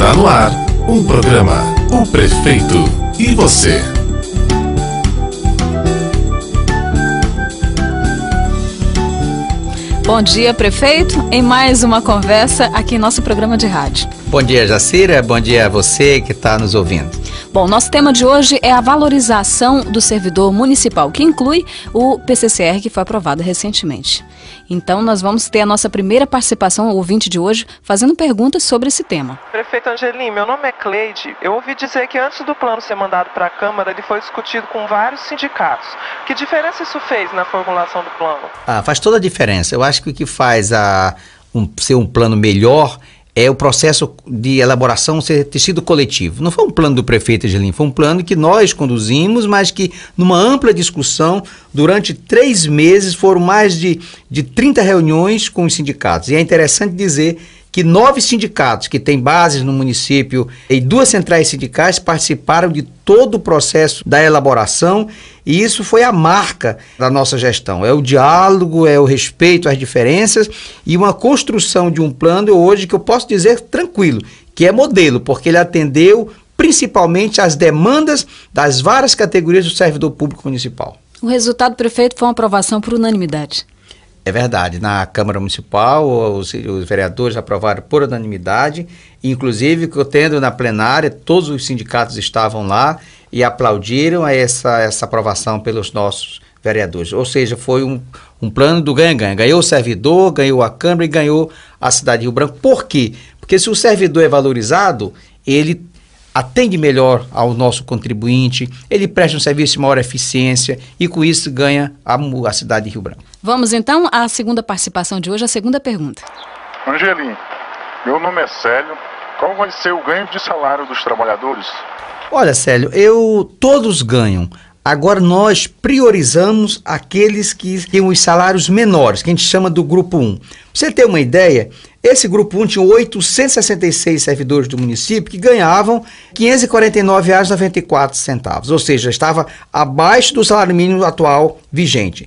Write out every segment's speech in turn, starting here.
Está no ar um programa O Prefeito e Você. Bom dia, prefeito, em mais uma conversa aqui em nosso programa de rádio. Bom dia, Jacira. Bom dia a você que está nos ouvindo. Bom, nosso tema de hoje é a valorização do servidor municipal, que inclui o PCCR, que foi aprovado recentemente. Então, nós vamos ter a nossa primeira participação, ouvinte de hoje, fazendo perguntas sobre esse tema. Prefeito Angelim, meu nome é Cleide. Eu ouvi dizer que antes do plano ser mandado para a Câmara, ele foi discutido com vários sindicatos. Que diferença isso fez na formulação do plano? Ah, faz toda a diferença. Eu acho que o que faz a, um, ser um plano melhor é o processo de elaboração ser, ter sido coletivo. Não foi um plano do prefeito Angelim, foi um plano que nós conduzimos, mas que numa ampla discussão, durante três meses, foram mais de, de 30 reuniões com os sindicatos. E é interessante dizer que nove sindicatos que têm bases no município e duas centrais sindicais participaram de todo o processo da elaboração e isso foi a marca da nossa gestão. É o diálogo, é o respeito às diferenças e uma construção de um plano hoje que eu posso dizer tranquilo, que é modelo, porque ele atendeu principalmente às demandas das várias categorias do servidor público municipal. O resultado, prefeito, foi uma aprovação por unanimidade. É verdade. Na Câmara Municipal, os, os, vereadores aprovaram por unanimidade, inclusive que eu tendo na plenária, todos os sindicatos estavam lá e aplaudiram essa, essa aprovação pelos nossos vereadores. Ou seja, foi um, um plano do ganha-ganha. Ganhou o servidor, ganhou a Câmara e ganhou a cidade de Rio Branco. Por quê? Porque se o servidor é valorizado, ele atende melhor ao nosso contribuinte, ele presta um serviço de maior eficiência e com isso ganha a, a cidade de Rio Branco. Vamos então à segunda participação de hoje, a segunda pergunta. Angelim, meu nome é Célio. Qual vai ser o ganho de salário dos trabalhadores? Olha, Célio, eu todos ganham. Agora nós priorizamos aqueles que têm os salários menores, que a gente chama do grupo 1. você ter uma ideia, esse grupo 1 tinha 866 servidores do município que ganhavam R$ 549,94, ou seja, estava abaixo do salário mínimo atual vigente.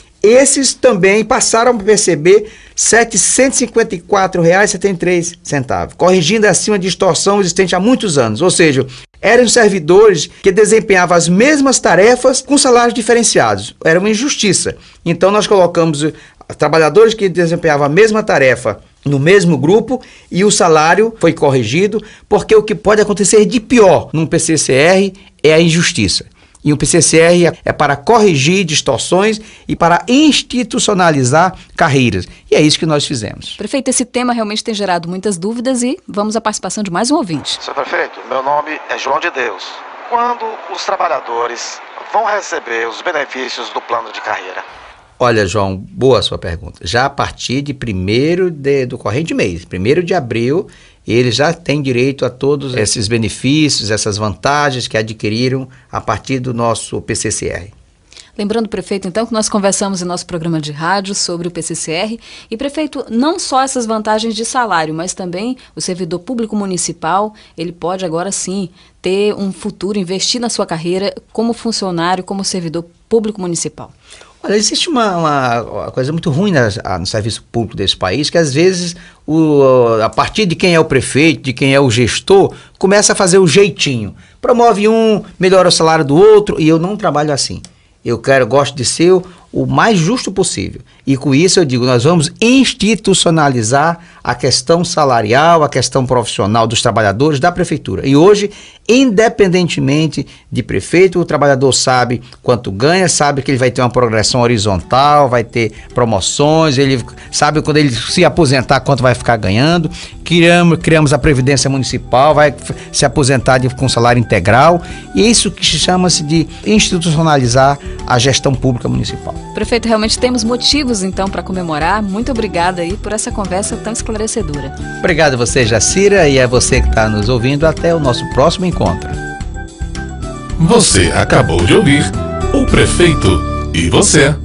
Esses também passaram a perceber R$ 754,73, corrigindo assim uma distorção existente há muitos anos. Ou seja, eram servidores que desempenhavam as mesmas tarefas com salários diferenciados. Era uma injustiça. Então nós colocamos trabalhadores que desempenhavam a mesma tarefa no mesmo grupo e o salário foi corrigido, porque o que pode acontecer de pior num PCCR é a injustiça. E o PCCR é, é para corrigir distorções e para institucionalizar carreiras. E é isso que nós fizemos. Prefeito, esse tema realmente tem gerado muitas dúvidas e vamos à participação de mais um ouvinte. Senhor prefeito, meu nome é João de Deus. Quando os trabalhadores vão receber os benefícios do plano de carreira? Olha, João, boa a sua pergunta. Já a partir de 1 de, do corrente mês, primeiro de abril, eles já têm direito a todos esses benefícios, essas vantagens que adquiriram a partir do nosso PCCR. Lembrando, prefeito, então, que nós conversamos em nosso programa de rádio sobre o PCCR. E, prefeito, não só essas vantagens de salário, mas também o servidor público municipal, ele pode agora sim ter um futuro, investir na sua carreira como funcionário, como servidor público municipal. Olha, existe uma, uma, uma coisa muito ruim na, a, ah, no serviço público desse país, que às vezes, o, a partir de quem é o prefeito, de quem é o gestor, começa a fazer o jeitinho. Promove um, melhora o salário do outro, e eu não trabalho assim. Eu quero, gosto de ser o mais justo possível. E com isso eu digo, nós vamos institucionalizar a questão salarial, a questão profissional dos trabalhadores da prefeitura. E hoje, independentemente de prefeito, o trabalhador sabe quanto ganha, sabe que ele vai ter uma progressão horizontal, vai ter promoções, ele sabe quando ele se aposentar quanto vai ficar ganhando. Criamos, criamos a previdência municipal, vai se aposentar de, com salário integral. E isso que chama-se de institucionalizar a gestão pública municipal. Prefeito, realmente temos motivos então para comemorar. Muito obrigada aí por essa conversa tão esclarecedora. Obrigado a você, Jacira, e a você que está nos ouvindo. Até o nosso próximo encontro. Você acabou de ouvir o prefeito e você.